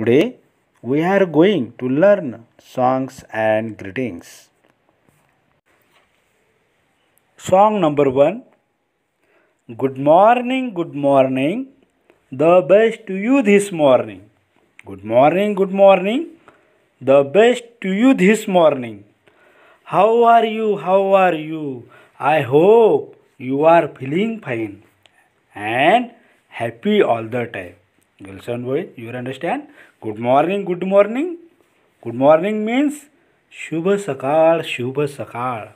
Today we are going to learn songs and greetings. Song number 1 Good morning, good morning. The best to you this morning. Good morning, good morning. The best to you this morning. How are you? How are you? I hope you are feeling fine and happy all the time. Girls boy you you understand good morning good morning good morning means शुभ सकाळ शुभ सकाळ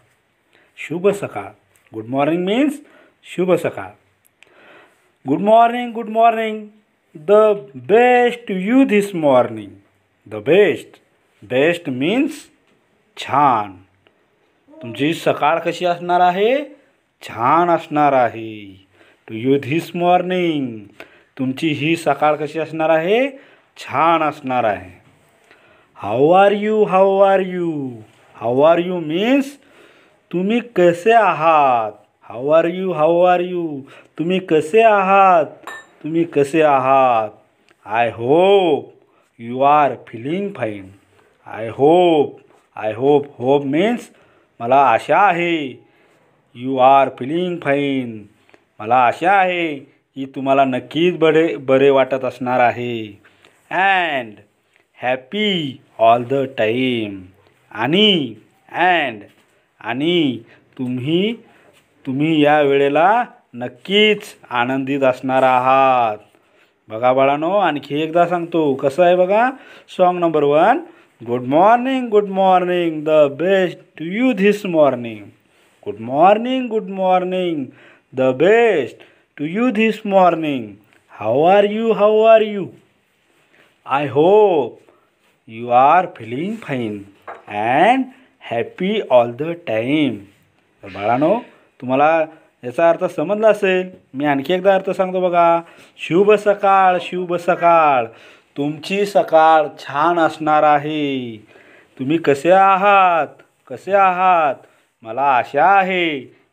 शुभ सकाळ good morning means शुभ सकाळ good morning good morning the best you this morning the best best means छान तुमची सकाळ कशी असणार आहे छान असणार आहे टू यू धिस मॉर्निंग तुमची ही सकाळ कशी असणार आहे छान असणार आहे how are you how are you how are you means तुम्ही कसे आहात how are you how are you तुम्ही कसे आहात तुम्ही कसे आहात I hope you are feeling fine I hope I hope hope means मला आशा आहे यू आर फिलिंग फाईन मला आशा आहे ही तुम्हाला नक्कीच बरे बरे वाटत असणार आहे and happy all the time आणि अँड आणि तुम्ही तुम्ही या वेळेला नक्कीच आनंदित असणार आहात बघा बाळानो आणखी एकदा सांगतो कसं आहे बघा song number one good morning good morning the best to you this morning good morning good morning the best to you this morning how are you how are you I hope you are feeling fine and happy all the time. तर बाळानो तुम्हाला याचा अर्थ समजला असेल मी आणखी एकदा अर्थ सांगतो बघा शुभ सकाळ शुभ सकाळ तुमची सकाळ छान असणार आहे तुम्ही कसे आहात कसे आहात मला आशा आहे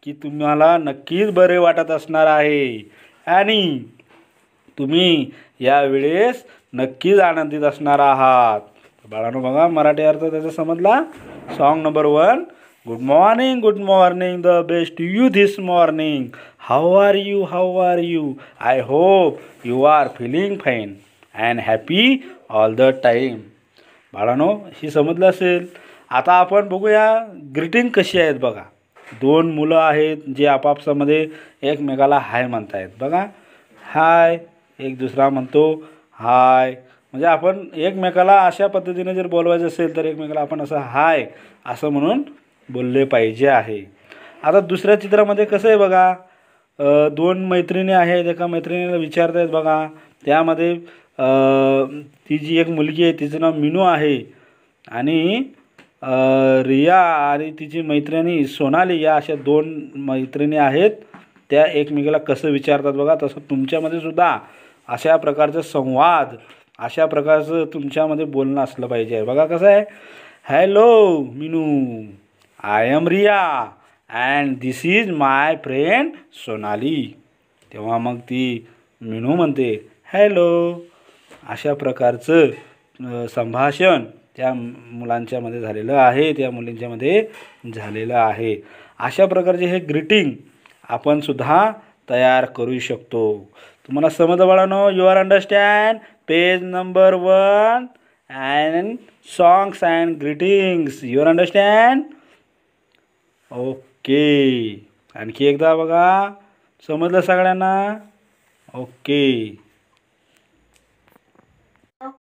की तुम्हाला नक्कीच बरे वाटत असणार आहे आणि तुम्ही यावेळेस नक्कीच आनंदित असणार आहात बाळानो बघा मराठी अर्थ त्याचा समजला song number one good morning good morning the best you this morning how are you how are you I hope you are feeling fine and happy all the time बाळानो ही समजलं असेल आता आपण बघूया ग्रीटिंग कशी आहेत बघा दोन मुलं आहेत जे आपापसामध्ये एकमेकाला हाय म्हणतायत बघा हाय एक दुसरा म्हणतो हाय म्हणजे आपण एकमेकाला अशा पद्धतीने जर बोलवायचं असेल तर एकमेकाला आपण असं हाय असं म्हणून बोलले पाहिजे आहे आता दुसऱ्या चित्रामध्ये कसं आहे बघा दोन मैत्रिणी आहेत एका मैत्रिणीला विचारत आहेत बघा त्यामध्ये ती जी एक मुलगी आहे तिचं नाव मिनू आहे आणि रिया आणि तिची मैत्रिणी सोनाली या अशा दोन मैत्रिणी आहेत त्या एकमेकीला कसं विचारतात बघा तसं तुमच्यामध्ये सुद्धा अशा प्रकारचा संवाद अशा प्रकारचं तुमच्यामध्ये बोलणं असलं पाहिजे बघा कसं आहे hello Minu I am Riya and this is my friend Sonali तेव्हा मग ती मिनू म्हणते हॅलो अशा प्रकारचं संभाषण त्या मुलांच्यामध्ये झालेलं आहे त्या मुलींच्यामध्ये झालेलं आहे अशा प्रकारचे हे ग्रीटिंग आपण सुद्धा तयार करू शकतो तुम्हाला समज बाळानो you are understand page number one and songs and greetings you are understand okay आणखी एकदा बघा समजलं सगळ्यांना ओके